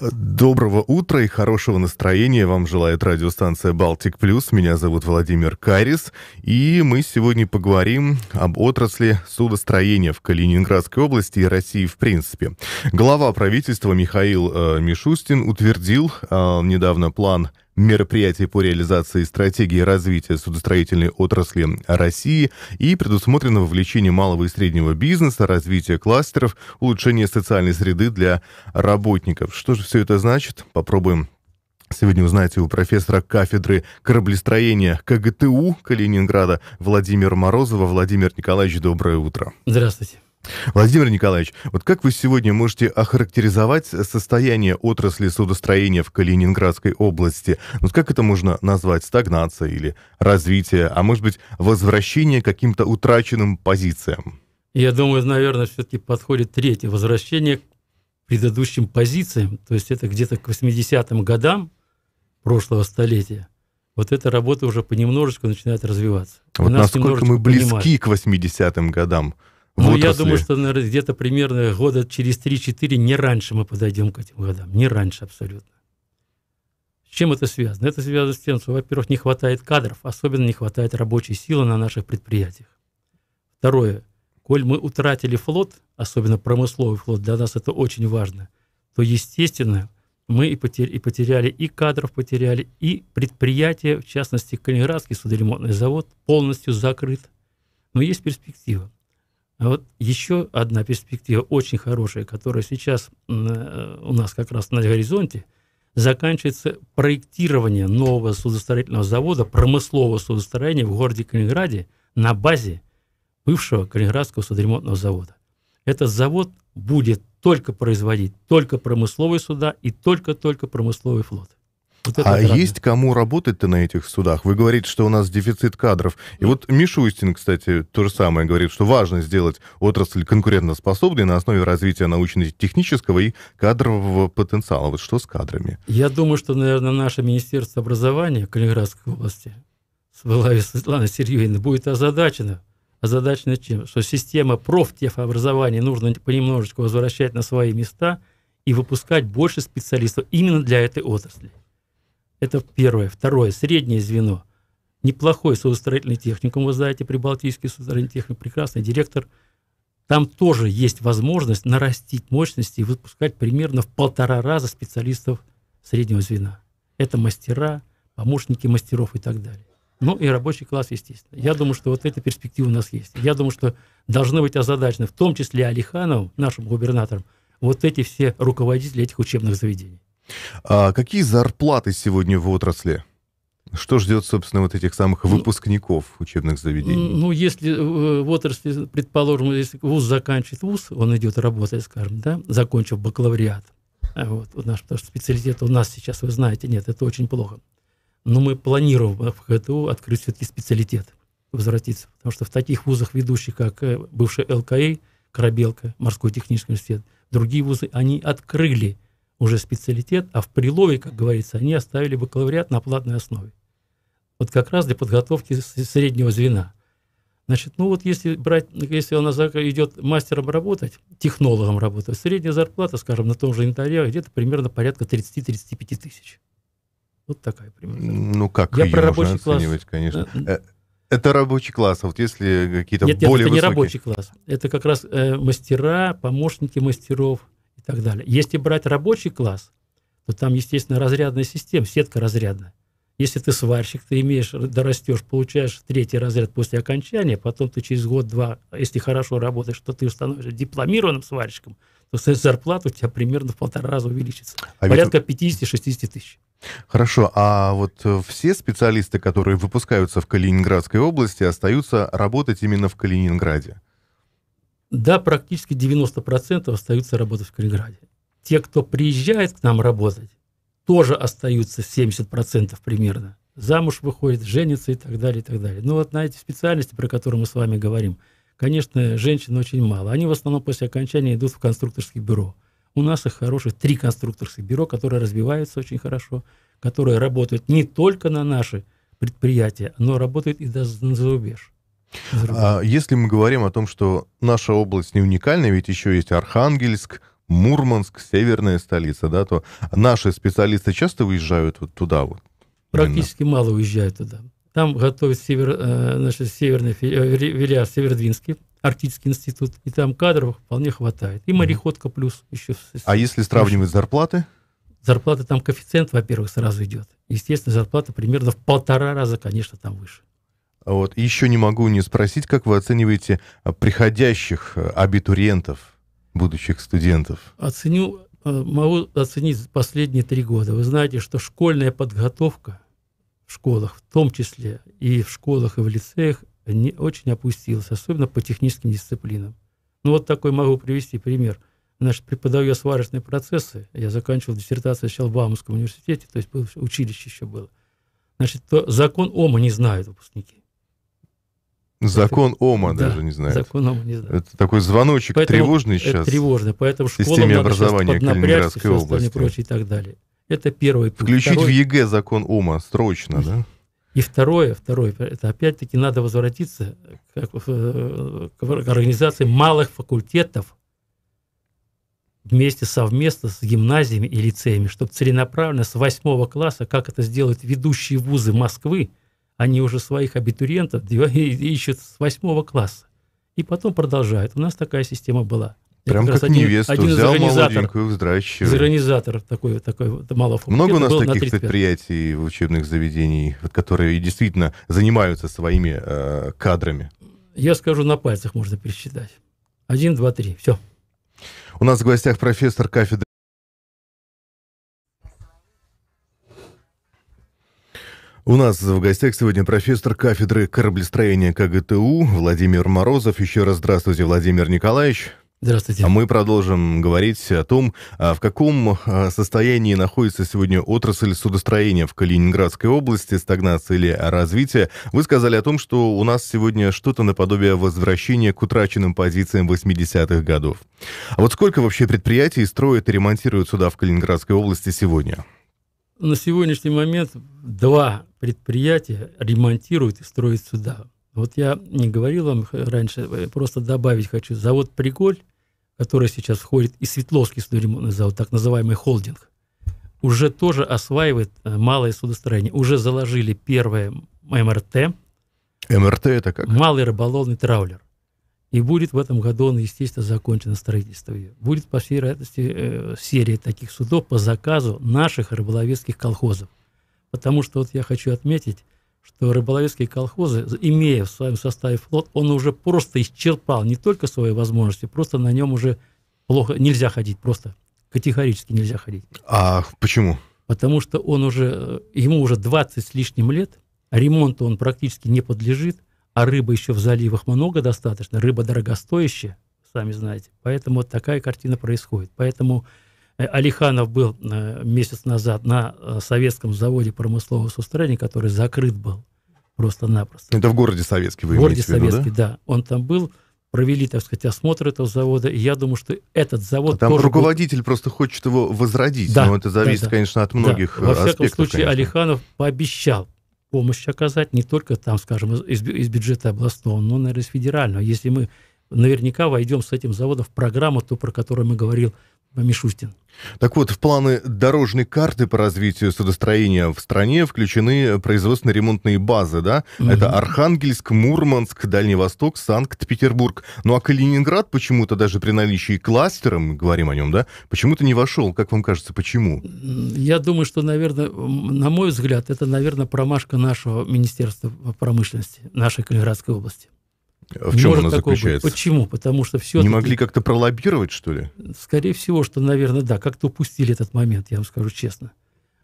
Доброго утра и хорошего настроения вам желает радиостанция «Балтик Плюс». Меня зовут Владимир Карис, и мы сегодня поговорим об отрасли судостроения в Калининградской области и России в принципе. Глава правительства Михаил э, Мишустин утвердил э, недавно план мероприятий по реализации стратегии развития судостроительной отрасли России и предусмотрено вовлечение малого и среднего бизнеса, развитие кластеров, улучшение социальной среды для работников. Что же все это значит? Попробуем Сегодня узнаете у профессора кафедры кораблестроения КГТУ Калининграда Владимира Морозова. Владимир Николаевич, доброе утро. Здравствуйте. Владимир Николаевич, вот как вы сегодня можете охарактеризовать состояние отрасли судостроения в Калининградской области? Вот как это можно назвать? Стагнация или развитие, а может быть возвращение к каким-то утраченным позициям? Я думаю, наверное, все-таки подходит третье возвращение к предыдущим позициям, то есть это где-то к 80-м годам прошлого столетия вот эта работа уже понемножечку начинает развиваться. Вот насколько мы близки понимают. к 80-м годам. Ну, я думаю, что, наверное, где-то примерно года через 3-4, не раньше мы подойдем к этим годам. Не раньше абсолютно. С чем это связано? Это связано с тем, что, во-первых, не хватает кадров, особенно не хватает рабочей силы на наших предприятиях. Второе. Коль мы утратили флот, особенно промысловый флот, для нас это очень важно, то, естественно, мы и потеряли, и потеряли и кадров потеряли, и предприятие, в частности, Калининградский судоремонтный завод, полностью закрыт. Но есть перспектива. А вот еще одна перспектива очень хорошая, которая сейчас э, у нас как раз на горизонте, заканчивается проектирование нового судостроительного завода, промыслового судостроения в городе Калининграде на базе бывшего Калининградского судоремонтного завода. Этот завод будет только производить только промысловые суда и только-только промысловый флот. Вот а есть кому работать-то на этих судах? Вы говорите, что у нас дефицит кадров. И вот Мишустин, кстати, то же самое говорит, что важно сделать отрасль конкурентоспособной на основе развития научно-технического и кадрового потенциала. Вот что с кадрами? Я думаю, что, наверное, наше Министерство образования Калининградской области с главой Светланы будет озадачено. Озадачено чем? Что система профтехобразования нужно понемножечку возвращать на свои места и выпускать больше специалистов именно для этой отрасли. Это первое. Второе. Среднее звено. Неплохой судостроительный техникум, вы знаете, Прибалтийский судостроительный техникум, прекрасный директор. Там тоже есть возможность нарастить мощности и выпускать примерно в полтора раза специалистов среднего звена. Это мастера, помощники мастеров и так далее. Ну и рабочий класс, естественно. Я думаю, что вот эта перспектива у нас есть. Я думаю, что должны быть озадачены, в том числе Алиханов, нашим губернатором, вот эти все руководители этих учебных заведений. А какие зарплаты сегодня в отрасли? Что ждет, собственно, вот этих самых ну, выпускников учебных заведений? Ну, если э, в отрасли, предположим, если вуз заканчивает вуз, он идет работать, скажем, да, закончив бакалавриат. А вот, наш нас, потому что специалитет у нас сейчас, вы знаете, нет, это очень плохо. Но мы планируем в ХТУ открыть все-таки специалитет, возвратиться. Потому что в таких вузах, ведущих, как э, бывшая ЛКИ, Корабелка, Морской технический университет, другие вузы, они открыли уже специалитет, а в прилове, как говорится, они оставили бакалавриат на платной основе. Вот как раз для подготовки среднего звена. Значит, ну вот если брать, если он идет мастером работать, технологом работать, средняя зарплата, скажем, на том же интаре где-то примерно порядка 30-35 тысяч. Вот такая примерно. Ну как Я ее про рабочий можно класс... оценивать, конечно. Э, э, это рабочий класс, а вот если какие-то нет, более нет, это высокие... не рабочий класс. Это как раз э, мастера, помощники мастеров, так далее. Если брать рабочий класс, то там, естественно, разрядная система, сетка разрядная. Если ты сварщик, ты имеешь, дорастешь, получаешь третий разряд после окончания, потом ты через год-два, если хорошо работаешь, то ты становишься дипломированным сварщиком, то зарплата у тебя примерно в полтора раза увеличится. А порядка ведь... 50-60 тысяч. Хорошо, а вот э, все специалисты, которые выпускаются в Калининградской области, остаются работать именно в Калининграде? Да, практически 90% остаются работать в Калининграде. Те, кто приезжает к нам работать, тоже остаются 70% примерно. Замуж выходит, женится и так далее, и так далее. Ну вот на эти специальности, про которые мы с вами говорим, конечно, женщин очень мало. Они в основном после окончания идут в конструкторские бюро. У нас их хороших три конструкторских бюро, которые развиваются очень хорошо, которые работают не только на наши предприятия, но работают и даже на зарубеж. А если мы говорим о том, что наша область не уникальна, ведь еще есть Архангельск, Мурманск, северная столица, да, то наши специалисты часто выезжают вот туда вот. Практически именно. мало уезжают туда. Там готовят север, наши северные э, веля э, Арктический институт, и там кадров вполне хватает. И мореходка плюс еще. А если сравнивать зарплаты? Зарплата там коэффициент, во-первых, сразу идет. Естественно, зарплата примерно в полтора раза, конечно, там выше. Вот. И еще не могу не спросить, как вы оцениваете э, приходящих э, абитуриентов, будущих студентов? Оценю, э, могу оценить последние три года. Вы знаете, что школьная подготовка в школах, в том числе и в школах, и в лицеях, не очень опустилась, особенно по техническим дисциплинам. Ну вот такой могу привести пример. Значит, преподаю я сварочные процессы. Я заканчивал диссертацию сначала в Бауманском университете, то есть училище еще было. Значит, то закон ОМА не знают выпускники. Закон Ома да, даже не знаю. Закон Ома не знаю. Это такой звоночек поэтому тревожный сейчас. Это тревожно, поэтому школам надо образования сейчас поднапрячься, все остальное прочее и так далее. Это первый пункт. Включить второй, в ЕГЭ закон Ома срочно, да? И второе, второе, это опять-таки надо возвратиться к, э, к организации малых факультетов вместе совместно с гимназиями и лицеями, чтобы целенаправленно с восьмого класса, как это сделают ведущие вузы Москвы, они уже своих абитуриентов ищут с восьмого класса. И потом продолжают. У нас такая система была. Прям как, как один, невесту один взял молоденькую, вздращиваю. Организатор такой, такой малофон. Много у нас таких на предприятий, учебных заведений, которые действительно занимаются своими э, кадрами? Я скажу, на пальцах можно пересчитать. Один, два, три, все. У нас в гостях профессор кафедры У нас в гостях сегодня профессор кафедры кораблестроения КГТУ Владимир Морозов. Еще раз здравствуйте, Владимир Николаевич. Здравствуйте. А мы продолжим говорить о том, а, в каком а, состоянии находится сегодня отрасль судостроения в Калининградской области, стагнация или развитие. Вы сказали о том, что у нас сегодня что-то наподобие возвращения к утраченным позициям 80-х годов. А вот сколько вообще предприятий строят и ремонтируют суда в Калининградской области сегодня? на сегодняшний момент два предприятия ремонтируют и строят сюда. Вот я не говорил вам раньше, э, просто добавить хочу. Завод «Приколь», который сейчас входит, и Светловский судоремонтный завод, так называемый холдинг, уже тоже осваивает э, малое судостроение. Уже заложили первое МРТ. МРТ это как? Малый рыболовный траулер. И будет в этом году он, естественно, закончено строительство ее. Будет, по всей вероятности, э, серия таких судов по заказу наших рыболовецких колхозов. Потому что вот я хочу отметить, что рыболовецкие колхозы, имея в своем составе флот, он уже просто исчерпал не только свои возможности, просто на нем уже плохо, нельзя ходить, просто категорически нельзя ходить. А почему? Потому что он уже, э, ему уже 20 с лишним лет, ремонту он практически не подлежит, а рыбы еще в заливах много достаточно, рыба дорогостоящая, сами знаете. Поэтому вот такая картина происходит. Поэтому э, Алиханов был э, месяц назад на э, советском заводе промыслового сустроения, который закрыт был просто-напросто. Это в городе Советский вы В городе Советский, да? да. Он там был, провели, так сказать, осмотр этого завода, и я думаю, что этот завод... А там тоже руководитель был... просто хочет его возродить, да, но это зависит, да, да. конечно, от многих да. Во всяком случае, конечно. Алиханов пообещал помощь оказать, не только там, скажем, из, из бюджета областного, но, наверное, из федерального. Если мы наверняка войдем с этим заводом в программу, ту, про которую мы говорил Мишустин. Так вот, в планы дорожной карты по развитию судостроения в стране включены производственно-ремонтные базы, да? Угу. Это Архангельск, Мурманск, Дальний Восток, Санкт-Петербург. Ну а Калининград почему-то даже при наличии кластера, мы говорим о нем, да, почему-то не вошел. Как вам кажется, почему? Я думаю, что, наверное, на мой взгляд, это, наверное, промашка нашего Министерства промышленности, нашей Калининградской области. В чем может она заключается? Быть. Почему? Потому что все... Не могли как-то пролоббировать, что ли? Скорее всего, что, наверное, да. Как-то упустили этот момент, я вам скажу честно.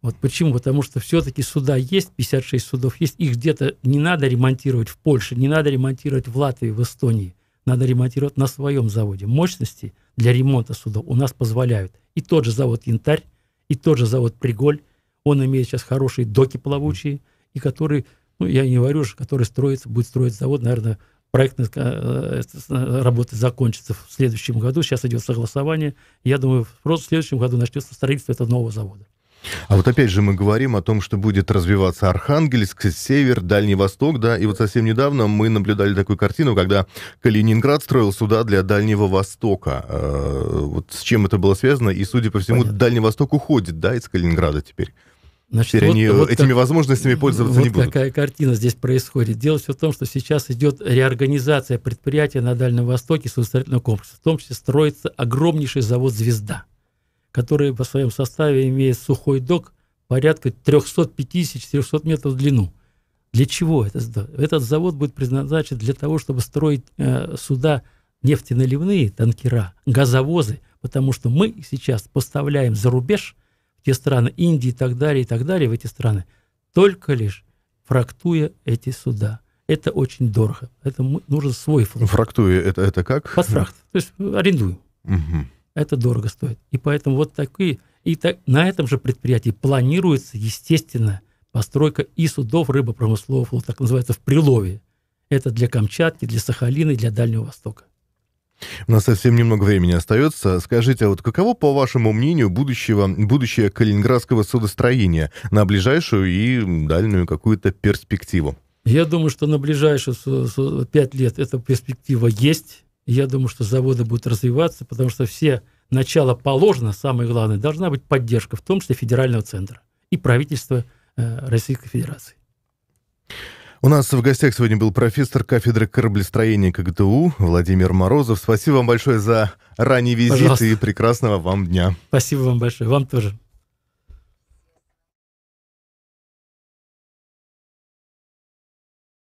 Вот почему? Потому что все-таки суда есть, 56 судов есть, их где-то не надо ремонтировать в Польше, не надо ремонтировать в Латвии, в Эстонии. Надо ремонтировать на своем заводе. Мощности для ремонта судов у нас позволяют. И тот же завод «Янтарь», и тот же завод «Приголь», он имеет сейчас хорошие доки плавучие, и который, ну, я не говорю уже, который строится, будет строить завод, наверное, проектная э, э, э, работа закончится в следующем году. Сейчас идет согласование. Я думаю, просто в следующем году начнется строительство этого нового завода. А вот опять же мы говорим о том, что будет развиваться Архангельск, Север, Дальний Восток, да, и вот совсем недавно мы наблюдали такую картину, когда Калининград строил суда для Дальнего Востока. Вот с чем это было связано, и, судя по всему, Понятно. Дальний Восток уходит, да, из Калининграда теперь. Значит, Теперь вот, они вот этими как, возможностями пользоваться вот не будут. какая картина здесь происходит. Дело все в том, что сейчас идет реорганизация предприятия на Дальнем Востоке судостроительного комплекса. В том числе строится огромнейший завод «Звезда», который по своем составе имеет сухой док порядка 350-400 метров в длину. Для чего это? Этот завод будет предназначен для того, чтобы строить э, суда нефтеналивные, танкера, газовозы, потому что мы сейчас поставляем за рубеж – те страны, Индии и так далее, и так далее, в эти страны, только лишь фрактуя эти суда. Это очень дорого. Это нужен свой флот. Фрактуя это, это как? Под фракт. То есть арендую. Угу. Это дорого стоит. И поэтому вот такие... И так, на этом же предприятии планируется, естественно, постройка и судов рыбопромыслового флота, так называется, в Прилове. Это для Камчатки, для Сахалина и для Дальнего Востока. У нас совсем немного времени остается. Скажите, а вот каково, по вашему мнению, будущего, будущее калининградского судостроения на ближайшую и дальнюю какую-то перспективу? Я думаю, что на ближайшие пять лет эта перспектива есть. Я думаю, что заводы будут развиваться, потому что все начало положено, самое главное, должна быть поддержка, в том числе федерального центра и правительства э, Российской Федерации. У нас в гостях сегодня был профессор кафедры кораблестроения КГТУ Владимир Морозов. Спасибо вам большое за ранний визит Пожалуйста. и прекрасного вам дня. Спасибо вам большое. Вам тоже.